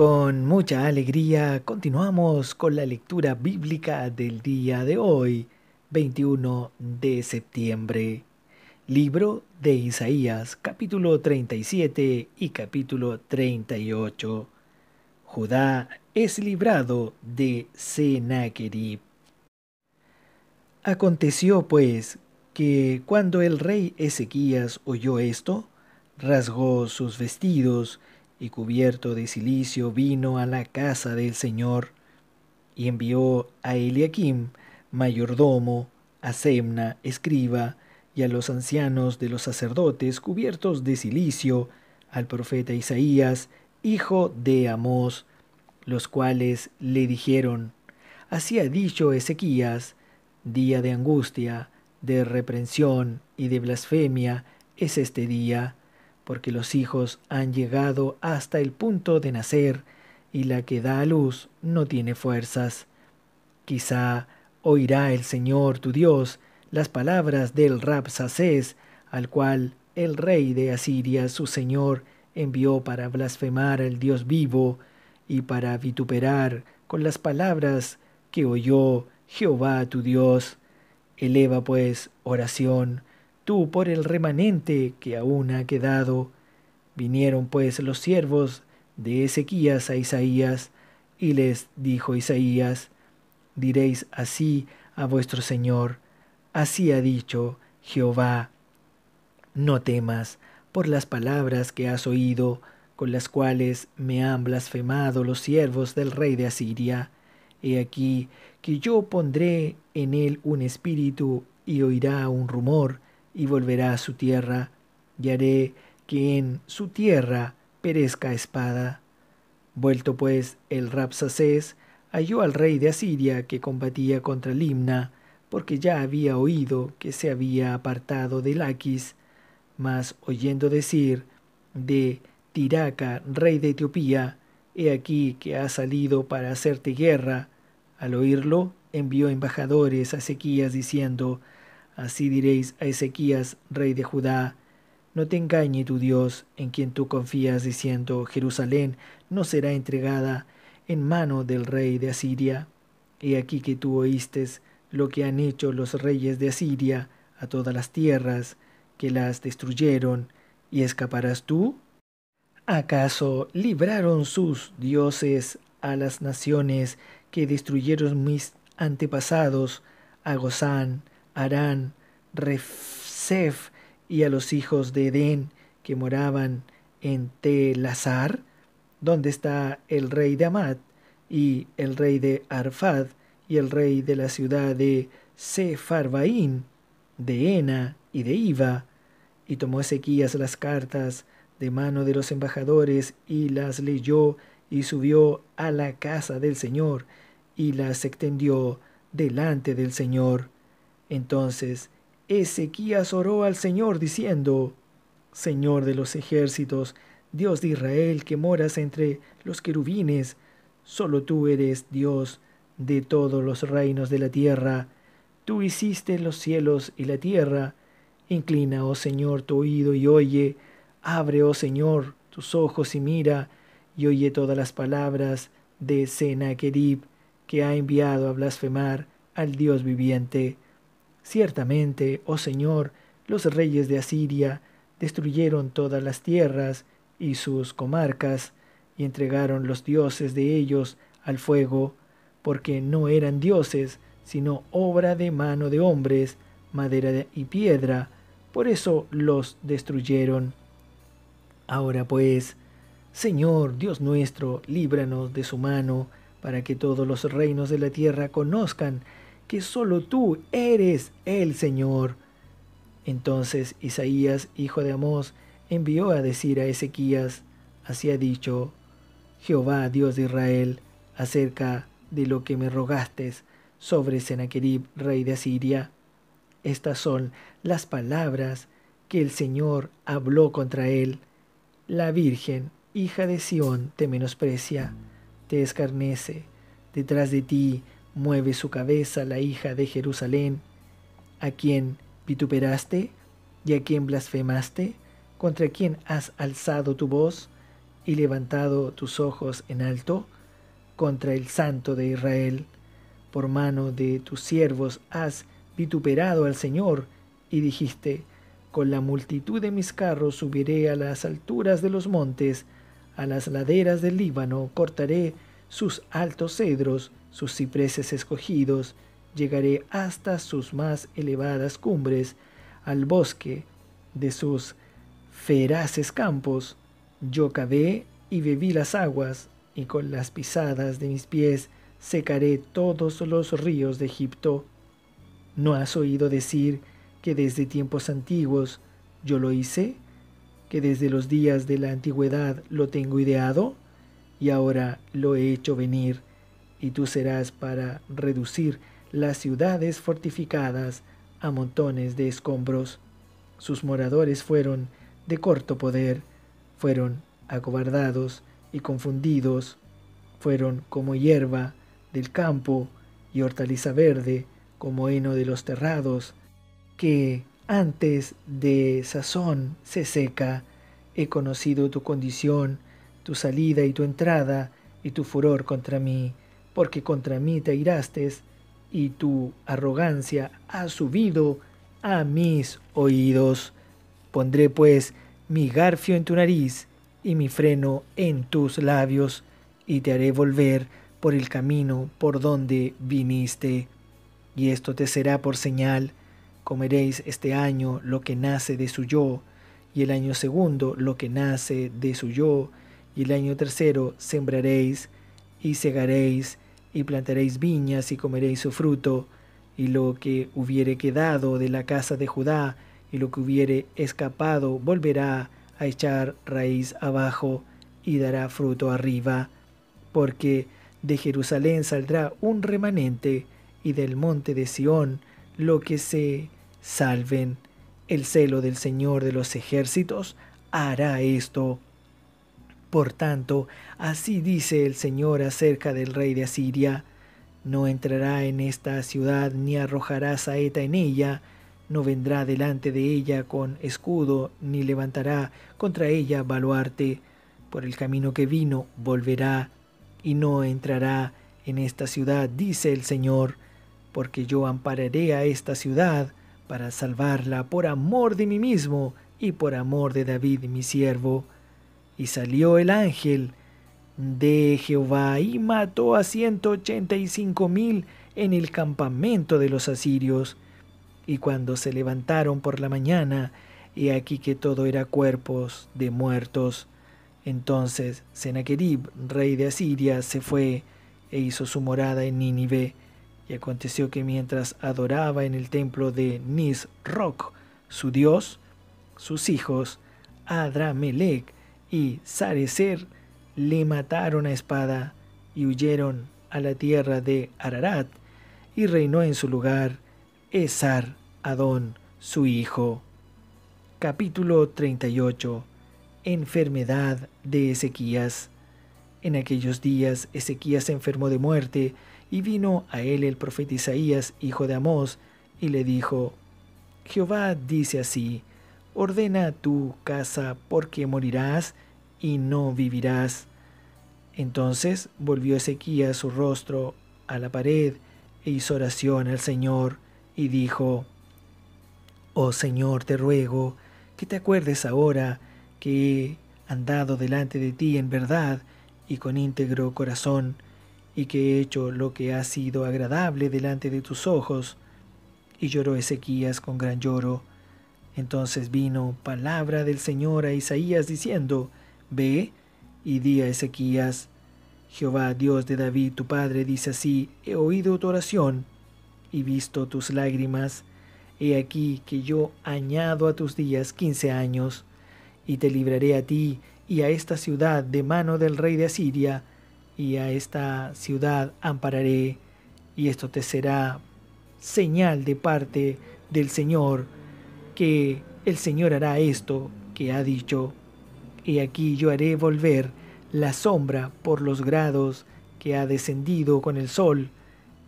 Con mucha alegría continuamos con la lectura bíblica del día de hoy, 21 de septiembre. Libro de Isaías, capítulo 37 y capítulo 38. Judá es librado de Sennacherib. Aconteció pues que cuando el rey Ezequías oyó esto, rasgó sus vestidos y cubierto de silicio vino a la casa del Señor y envió a Eliakim, mayordomo, a Semna, escriba, y a los ancianos de los sacerdotes cubiertos de silicio, al profeta Isaías, hijo de Amós, los cuales le dijeron, Así ha dicho Ezequías, día de angustia, de reprensión y de blasfemia es este día, porque los hijos han llegado hasta el punto de nacer y la que da a luz no tiene fuerzas. Quizá oirá el Señor tu Dios las palabras del Rapsacés al cual el rey de Asiria, su señor, envió para blasfemar al Dios vivo y para vituperar con las palabras que oyó Jehová tu Dios. Eleva pues oración por el remanente que aún ha quedado. Vinieron pues los siervos de Ezequías a Isaías, y les dijo Isaías, diréis así a vuestro Señor, así ha dicho Jehová, no temas por las palabras que has oído, con las cuales me han blasfemado los siervos del rey de Asiria. He aquí que yo pondré en él un espíritu y oirá un rumor, y volverá a su tierra, y haré que en su tierra perezca espada. Vuelto pues el Rapsacés, halló al rey de Asiria que combatía contra Limna, porque ya había oído que se había apartado de Laquis, mas oyendo decir de Tiraca, rey de Etiopía, he aquí que ha salido para hacerte guerra, al oírlo envió embajadores a Sequías diciendo, Así diréis a Ezequías, rey de Judá, no te engañe tu Dios, en quien tú confías, diciendo, Jerusalén no será entregada en mano del rey de Asiria. He aquí que tú oíste lo que han hecho los reyes de Asiria a todas las tierras, que las destruyeron, ¿y escaparás tú? ¿Acaso libraron sus dioses a las naciones que destruyeron mis antepasados, a Gozán, Arán, Refsef y a los hijos de Edén que moraban en Telazar, donde está el rey de Amad y el rey de Arfad y el rey de la ciudad de Sefarbaín, de Ena y de Iva, y tomó Ezequías las cartas de mano de los embajadores y las leyó y subió a la casa del Señor y las extendió delante del Señor. Entonces Ezequías oró al Señor diciendo, Señor de los ejércitos, Dios de Israel que moras entre los querubines, solo tú eres Dios de todos los reinos de la tierra. Tú hiciste los cielos y la tierra. Inclina, oh Señor, tu oído y oye. Abre, oh Señor, tus ojos y mira, y oye todas las palabras de Senaquerib que ha enviado a blasfemar al Dios viviente. Ciertamente, oh Señor, los reyes de Asiria destruyeron todas las tierras y sus comarcas, y entregaron los dioses de ellos al fuego, porque no eran dioses, sino obra de mano de hombres, madera y piedra, por eso los destruyeron. Ahora pues, Señor Dios nuestro, líbranos de su mano, para que todos los reinos de la tierra conozcan que solo tú eres el Señor. Entonces Isaías, hijo de Amós, envió a decir a Ezequías, así ha dicho Jehová Dios de Israel, acerca de lo que me rogaste sobre Sennacherib, rey de Asiria. Estas son las palabras que el Señor habló contra él. La Virgen, hija de Sión, te menosprecia, te escarnece. Detrás de ti mueve su cabeza la hija de Jerusalén, a quien vituperaste y a quien blasfemaste, contra quien has alzado tu voz y levantado tus ojos en alto, contra el Santo de Israel. Por mano de tus siervos has vituperado al Señor, y dijiste, con la multitud de mis carros subiré a las alturas de los montes, a las laderas del Líbano cortaré sus altos cedros, sus cipreses escogidos, llegaré hasta sus más elevadas cumbres, al bosque de sus feraces campos. Yo cavé y bebí las aguas, y con las pisadas de mis pies secaré todos los ríos de Egipto. ¿No has oído decir que desde tiempos antiguos yo lo hice? ¿Que desde los días de la antigüedad lo tengo ideado? y ahora lo he hecho venir, y tú serás para reducir las ciudades fortificadas a montones de escombros. Sus moradores fueron de corto poder, fueron acobardados y confundidos, fueron como hierba del campo y hortaliza verde, como heno de los terrados, que antes de sazón se seca. He conocido tu condición, tu salida y tu entrada, y tu furor contra mí, porque contra mí te irastes, y tu arrogancia ha subido a mis oídos. Pondré pues mi garfio en tu nariz y mi freno en tus labios, y te haré volver por el camino por donde viniste. Y esto te será por señal, comeréis este año lo que nace de su yo, y el año segundo lo que nace de su yo, y el año tercero sembraréis y segaréis y plantaréis viñas y comeréis su fruto. Y lo que hubiere quedado de la casa de Judá y lo que hubiere escapado volverá a echar raíz abajo y dará fruto arriba, porque de Jerusalén saldrá un remanente y del monte de Sión lo que se salven. El celo del Señor de los ejércitos hará esto. Por tanto, así dice el Señor acerca del rey de Asiria, no entrará en esta ciudad ni arrojará saeta en ella, no vendrá delante de ella con escudo, ni levantará contra ella baluarte. Por el camino que vino volverá, y no entrará en esta ciudad, dice el Señor, porque yo ampararé a esta ciudad para salvarla por amor de mí mismo y por amor de David mi siervo. Y salió el ángel de Jehová y mató a cinco mil en el campamento de los asirios. Y cuando se levantaron por la mañana, he aquí que todo era cuerpos de muertos. Entonces Sennacherib, rey de Asiria, se fue e hizo su morada en Nínive. Y aconteció que mientras adoraba en el templo de Nisroch, su dios, sus hijos, Adramelech, y Sarecer le mataron a espada y huyeron a la tierra de Ararat y reinó en su lugar Esar Adón, su hijo. Capítulo 38 Enfermedad de Ezequías. En aquellos días Ezequías se enfermó de muerte y vino a él el profeta Isaías, hijo de Amós, y le dijo, Jehová dice así, ordena tu casa porque morirás y no vivirás. Entonces volvió Ezequías su rostro a la pared e hizo oración al Señor y dijo, Oh Señor, te ruego que te acuerdes ahora que he andado delante de ti en verdad y con íntegro corazón, y que he hecho lo que ha sido agradable delante de tus ojos. Y lloró Ezequías con gran lloro. Entonces vino palabra del Señor a Isaías diciendo, Ve y di a Ezequías, Jehová, Dios de David, tu Padre, dice así, he oído tu oración y visto tus lágrimas, he aquí que yo añado a tus días quince años, y te libraré a ti y a esta ciudad de mano del rey de Asiria, y a esta ciudad ampararé, y esto te será señal de parte del Señor, que el Señor hará esto que ha dicho y aquí yo haré volver la sombra por los grados que ha descendido con el sol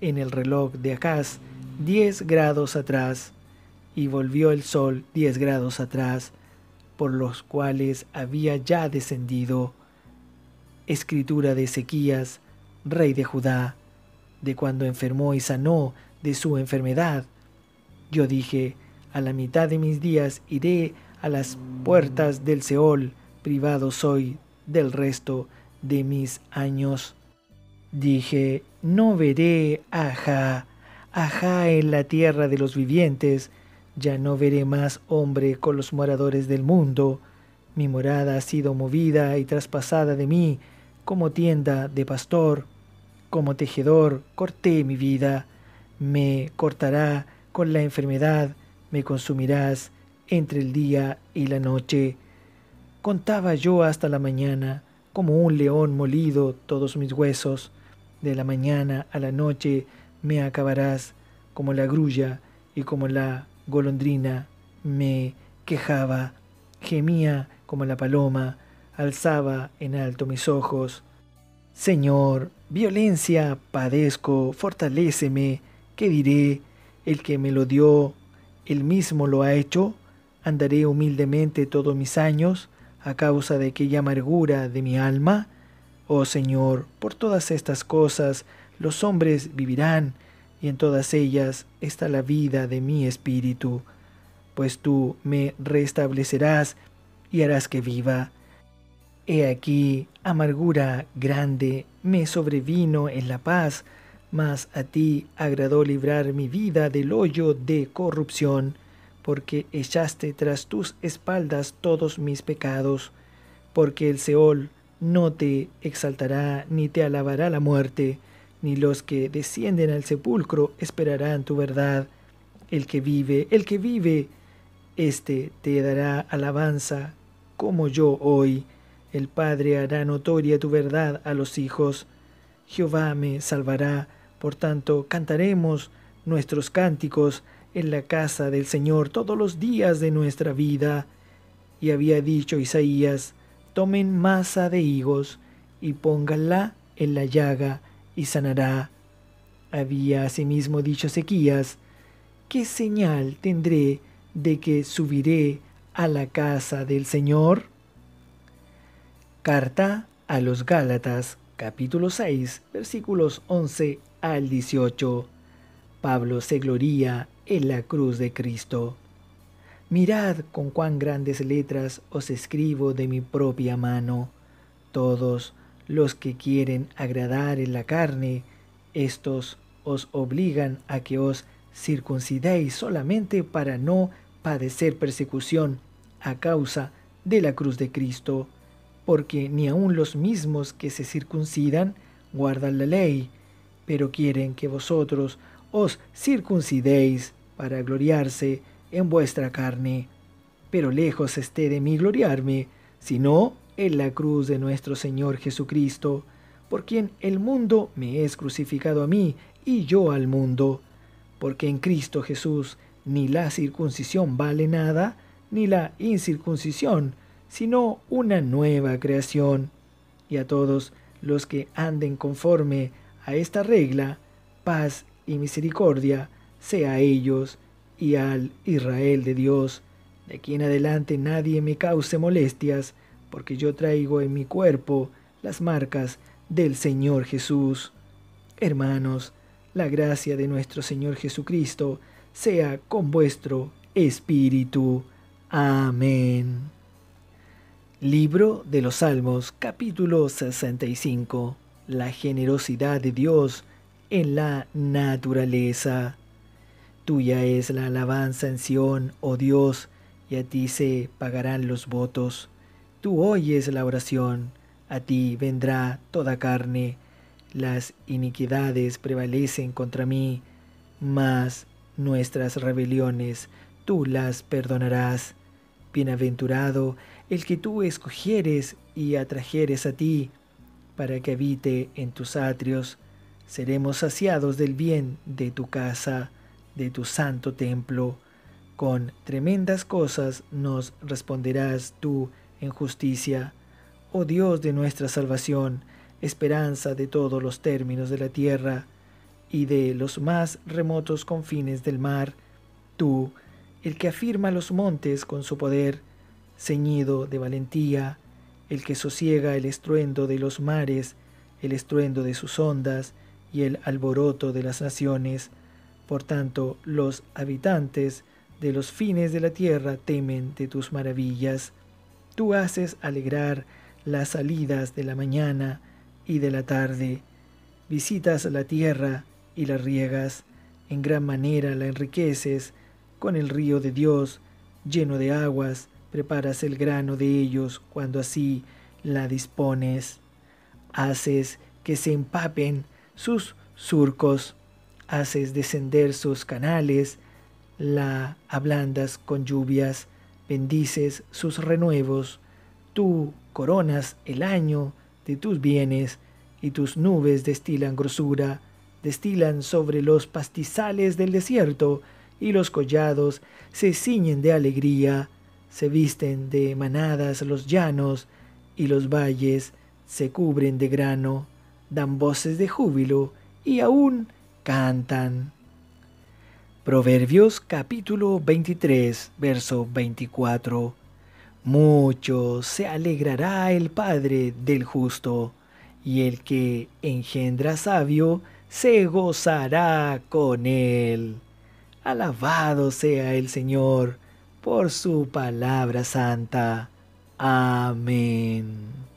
en el reloj de Acaz diez grados atrás, y volvió el sol diez grados atrás, por los cuales había ya descendido. Escritura de Ezequías, rey de Judá, de cuando enfermó y sanó de su enfermedad. Yo dije, a la mitad de mis días iré a las puertas del Seol, privado soy del resto de mis años. Dije, no veré, ajá, ajá en la tierra de los vivientes, ya no veré más hombre con los moradores del mundo. Mi morada ha sido movida y traspasada de mí, como tienda de pastor, como tejedor, corté mi vida, me cortará con la enfermedad, me consumirás entre el día y la noche. Contaba yo hasta la mañana, como un león molido todos mis huesos. De la mañana a la noche me acabarás, como la grulla y como la golondrina. Me quejaba, gemía como la paloma, alzaba en alto mis ojos. Señor, violencia padezco, fortaléceme, ¿qué diré? El que me lo dio, él mismo lo ha hecho, andaré humildemente todos mis años, a causa de aquella amargura de mi alma? Oh Señor, por todas estas cosas los hombres vivirán, y en todas ellas está la vida de mi espíritu, pues tú me restablecerás y harás que viva. He aquí, amargura grande me sobrevino en la paz, mas a ti agradó librar mi vida del hoyo de corrupción porque echaste tras tus espaldas todos mis pecados, porque el Seol no te exaltará, ni te alabará la muerte, ni los que descienden al sepulcro esperarán tu verdad. El que vive, el que vive, éste te dará alabanza, como yo hoy. El Padre hará notoria tu verdad a los hijos. Jehová me salvará, por tanto cantaremos nuestros cánticos en la casa del Señor todos los días de nuestra vida. Y había dicho Isaías, tomen masa de higos y pónganla en la llaga y sanará. Había asimismo dicho Ezequías, ¿qué señal tendré de que subiré a la casa del Señor? Carta a los Gálatas, capítulo 6, versículos 11 al 18. Pablo se gloría en la cruz de Cristo. Mirad con cuán grandes letras os escribo de mi propia mano. Todos los que quieren agradar en la carne, estos os obligan a que os circuncidéis solamente para no padecer persecución a causa de la cruz de Cristo, porque ni aun los mismos que se circuncidan guardan la ley, pero quieren que vosotros os circuncidéis para gloriarse en vuestra carne. Pero lejos esté de mí gloriarme, sino en la cruz de nuestro Señor Jesucristo, por quien el mundo me es crucificado a mí y yo al mundo. Porque en Cristo Jesús ni la circuncisión vale nada, ni la incircuncisión, sino una nueva creación. Y a todos los que anden conforme a esta regla, paz y misericordia sea a ellos y al Israel de Dios, de quien adelante nadie me cause molestias, porque yo traigo en mi cuerpo las marcas del Señor Jesús. Hermanos, la gracia de nuestro Señor Jesucristo sea con vuestro espíritu. Amén. Libro de los Salmos, capítulo 65. La generosidad de Dios en la naturaleza. Tuya es la alabanza en Sión, oh Dios, y a ti se pagarán los votos. Tú oyes la oración, a ti vendrá toda carne. Las iniquidades prevalecen contra mí, mas nuestras rebeliones tú las perdonarás. Bienaventurado el que tú escogieres y atrajeres a ti, para que habite en tus atrios seremos saciados del bien de tu casa, de tu santo templo. Con tremendas cosas nos responderás tú en justicia. Oh Dios de nuestra salvación, esperanza de todos los términos de la tierra y de los más remotos confines del mar, tú, el que afirma los montes con su poder, ceñido de valentía, el que sosiega el estruendo de los mares, el estruendo de sus ondas, y el alboroto de las naciones. Por tanto, los habitantes de los fines de la tierra temen de tus maravillas. Tú haces alegrar las salidas de la mañana y de la tarde. Visitas la tierra y la riegas, en gran manera la enriqueces con el río de Dios, lleno de aguas, preparas el grano de ellos cuando así la dispones. Haces que se empapen sus surcos, haces descender sus canales, la ablandas con lluvias, bendices sus renuevos, tú coronas el año de tus bienes, y tus nubes destilan grosura, destilan sobre los pastizales del desierto, y los collados se ciñen de alegría, se visten de manadas los llanos, y los valles se cubren de grano dan voces de júbilo y aún cantan. Proverbios capítulo 23, verso 24. Mucho se alegrará el Padre del justo, y el que engendra sabio se gozará con él. Alabado sea el Señor por su palabra santa. Amén.